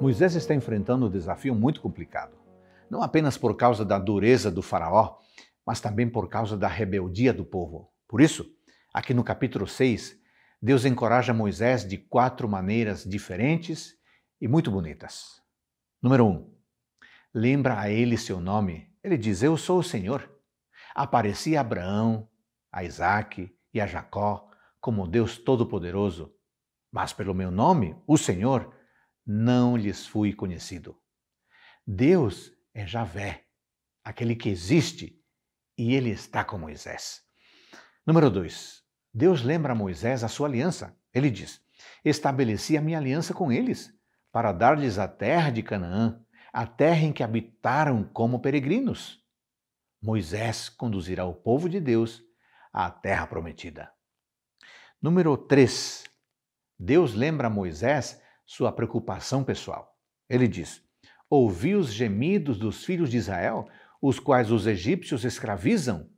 Moisés está enfrentando um desafio muito complicado, não apenas por causa da dureza do Faraó, mas também por causa da rebeldia do povo. Por isso, aqui no capítulo 6, Deus encoraja Moisés de quatro maneiras diferentes e muito bonitas. Número 1. Um, lembra a ele seu nome. Ele diz: Eu sou o Senhor. Apareci a Abraão, a Isaac e a Jacó como Deus Todo-Poderoso, mas pelo meu nome, o Senhor, não lhes fui conhecido. Deus é Javé, aquele que existe, e ele está com Moisés. Número 2. Deus lembra a Moisés a sua aliança. Ele diz: Estabeleci a minha aliança com eles, para dar-lhes a terra de Canaã, a terra em que habitaram como peregrinos. Moisés conduzirá o povo de Deus à terra prometida. Número 3. Deus lembra a Moisés sua preocupação pessoal. Ele diz: Ouvi os gemidos dos filhos de Israel, os quais os egípcios escravizam?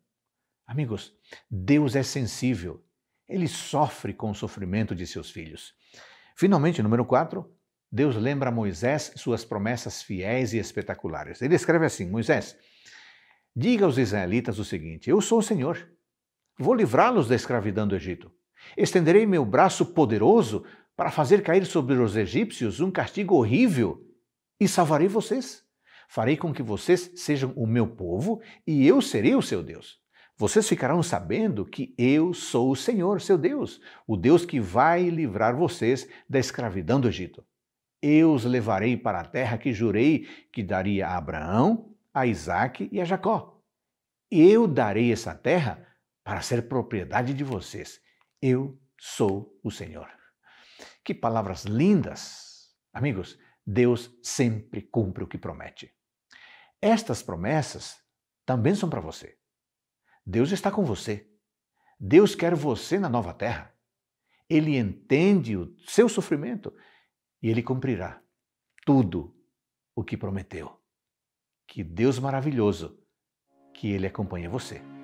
Amigos, Deus é sensível. Ele sofre com o sofrimento de seus filhos. Finalmente, número 4, Deus lembra a Moisés suas promessas fiéis e espetaculares. Ele escreve assim: Moisés, diga aos israelitas o seguinte: Eu sou o Senhor. Vou livrá-los da escravidão do Egito. Estenderei meu braço poderoso para fazer cair sobre os egípcios um castigo horrível, e salvarei vocês. Farei com que vocês sejam o meu povo e eu serei o seu Deus. Vocês ficarão sabendo que eu sou o Senhor, seu Deus, o Deus que vai livrar vocês da escravidão do Egito. Eu os levarei para a terra que jurei que daria a Abraão, a Isaac e a Jacó. Eu darei essa terra para ser propriedade de vocês. Eu sou o Senhor. Que palavras lindas! Amigos, Deus sempre cumpre o que promete. Estas promessas também são para você. Deus está com você. Deus quer você na nova terra. Ele entende o seu sofrimento e ele cumprirá tudo o que prometeu. Que Deus maravilhoso, que ele acompanha você.